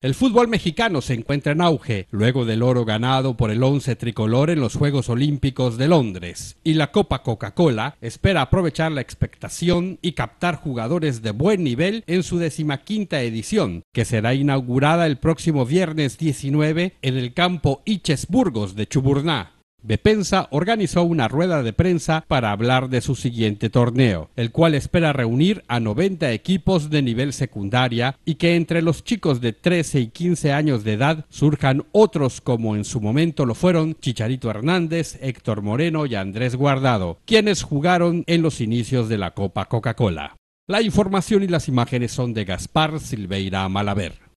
El fútbol mexicano se encuentra en auge luego del oro ganado por el once tricolor en los Juegos Olímpicos de Londres y la Copa Coca-Cola espera aprovechar la expectación y captar jugadores de buen nivel en su decimaquinta edición, que será inaugurada el próximo viernes 19 en el campo Iches de Chuburná. Bepensa organizó una rueda de prensa para hablar de su siguiente torneo, el cual espera reunir a 90 equipos de nivel secundaria y que entre los chicos de 13 y 15 años de edad surjan otros como en su momento lo fueron Chicharito Hernández, Héctor Moreno y Andrés Guardado, quienes jugaron en los inicios de la Copa Coca-Cola. La información y las imágenes son de Gaspar Silveira Malaver.